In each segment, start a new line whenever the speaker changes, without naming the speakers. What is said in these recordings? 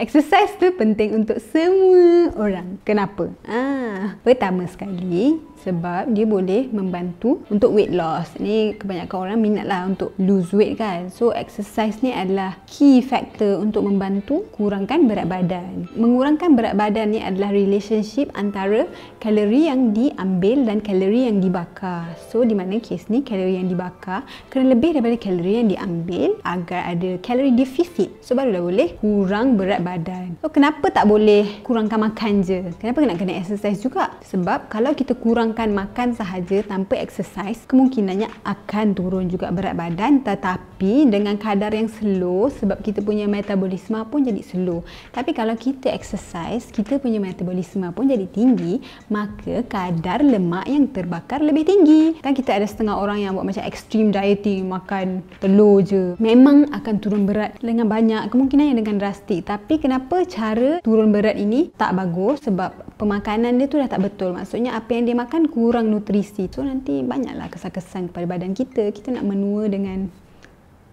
exercise tu penting untuk semua orang. Kenapa? Ah, pertama sekali sebab dia boleh membantu untuk weight loss. Ni kebanyakan orang minat lah untuk lose weight kan. So exercise ni adalah key factor untuk membantu kurangkan berat badan. Mengurangkan berat badan ni adalah relationship antara kalori yang diambil dan kalori yang dibakar. So di mana kes ni kalori yang dibakar kena lebih daripada kalori yang diambil agar ada kalori deficit. So barulah boleh kurang berat badan badan. So, kenapa tak boleh kurangkan makan je? Kenapa nak kena exercise juga? Sebab kalau kita kurangkan makan sahaja tanpa exercise, kemungkinannya akan turun juga berat badan tetapi dengan kadar yang slow sebab kita punya metabolisme pun jadi slow. Tapi kalau kita exercise, kita punya metabolisme pun jadi tinggi, maka kadar lemak yang terbakar lebih tinggi. Kan kita ada setengah orang yang buat macam extreme dieting, makan telur je. Memang akan turun berat dengan banyak, kemungkinannya dengan drastik. Tapi kenapa cara turun berat ini tak bagus sebab pemakanan dia tu dah tak betul. Maksudnya apa yang dia makan kurang nutrisi. So nanti banyaklah kesan-kesan kepada badan kita. Kita nak menua dengan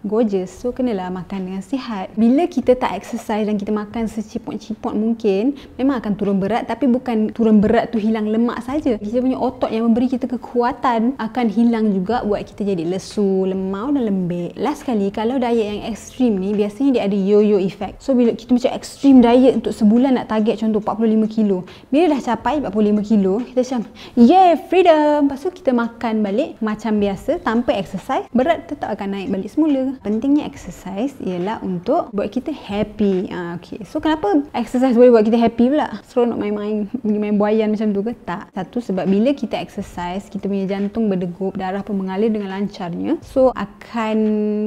gorgeous. So kenalah makan dengan sihat. Bila kita tak exercise dan kita makan seciput-ciput mungkin, memang akan turun berat tapi bukan turun berat tu hilang lemak saja. Kita punya otot yang memberi kita kekuatan akan hilang juga buat kita jadi lesu, lemau dan lembek. Last kali kalau diet yang ekstrim ni biasanya dia ada yo-yo effect. So bila kita macam ekstrim diet untuk sebulan nak target contoh 45 kilo. Bila dah capai 45 kilo, kita macam yeah freedom. Lepas tu kita makan balik macam biasa tanpa exercise, berat tetap akan naik balik semula pentingnya exercise ialah untuk buat kita happy. Ah, okay. So kenapa exercise boleh buat kita happy pula? Seronok nak main-main pergi main buayan macam tu ke? Tak. Satu sebab bila kita exercise, kita punya jantung berdegup, darah pun mengalir dengan lancarnya. So akan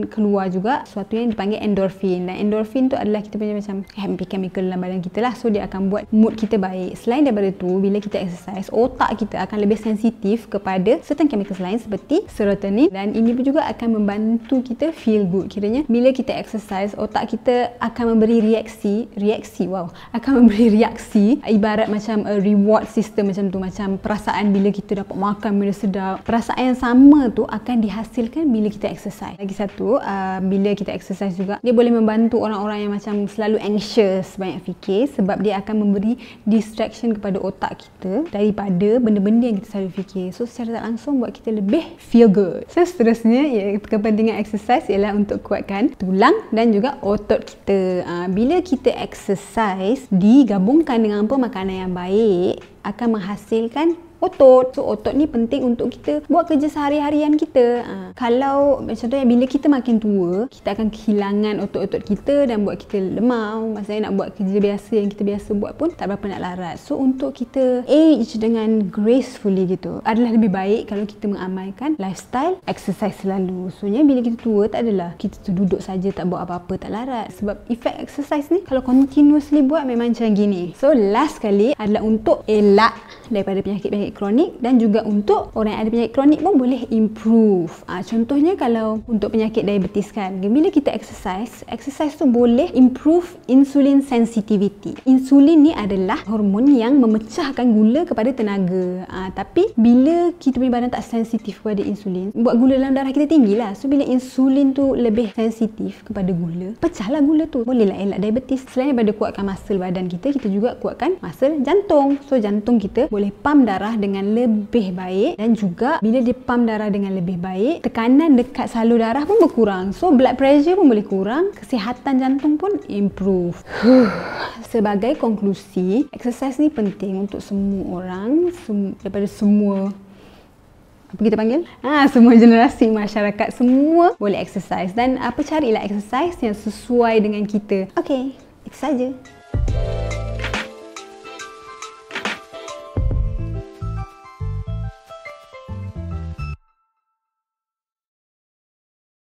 keluar juga sesuatu yang dipanggil endorfin. Dan endorfin tu adalah kita punya macam happy chemical dalam badan kita lah. So dia akan buat mood kita baik. Selain daripada tu, bila kita exercise, otak kita akan lebih sensitif kepada certain chemicals lain seperti serotonin dan ini pun juga akan membantu kita feel feel good kiranya bila kita exercise otak kita akan memberi reaksi reaksi wow akan memberi reaksi ibarat macam a reward system macam tu macam perasaan bila kita dapat makan bila sedap perasaan yang sama tu akan dihasilkan bila kita exercise lagi satu uh, bila kita exercise juga dia boleh membantu orang-orang yang macam selalu anxious banyak fikir sebab dia akan memberi distraction kepada otak kita daripada benda-benda yang kita selalu fikir so secara tak langsung buat kita lebih feel good so seterusnya ya, kepentingan exercise ialah adalah untuk kuatkan tulang dan juga otot kita. Ha, bila kita exercise digabungkan dengan pemakanan yang baik akan menghasilkan otot. So otot ni penting untuk kita buat kerja sehari-harian kita. Ha. Kalau contohnya bila kita makin tua, kita akan kehilangan otot-otot kita dan buat kita lemah. Masa nak buat kerja biasa yang kita biasa buat pun tak berapa nak larat. So untuk kita age dengan gracefully gitu, adalah lebih baik kalau kita mengamalkan lifestyle exercise selalu. So ya, bila kita tua tak adalah kita tu duduk saja tak buat apa-apa tak larat. Sebab efek exercise ni kalau continuously buat memang macam gini. So last kali adalah untuk elak daripada penyakit-penyakit kronik dan juga untuk orang yang ada penyakit kronik pun boleh improve. Ha, contohnya kalau untuk penyakit diabetes kan, bila kita exercise, exercise tu boleh improve insulin sensitivity. Insulin ni adalah hormon yang memecahkan gula kepada tenaga. Ha, tapi bila kita punya badan tak sensitif kepada insulin, buat gula dalam darah kita tinggi lah. So bila insulin tu lebih sensitif kepada gula, pecahlah gula tu. Bolehlah elak diabetes. Selain daripada kuatkan muscle badan kita, kita juga kuatkan muscle jantung. So jantung kita boleh boleh pam darah dengan lebih baik dan juga bila dia pam darah dengan lebih baik tekanan dekat salur darah pun berkurang so blood pressure pun boleh kurang kesihatan jantung pun improve sebagai konklusi exercise ni penting untuk semua orang sem- daripada semua apa kita panggil? Ha, semua generasi masyarakat semua boleh exercise dan apa carilah exercise yang sesuai dengan kita. Okay, itu saja. thank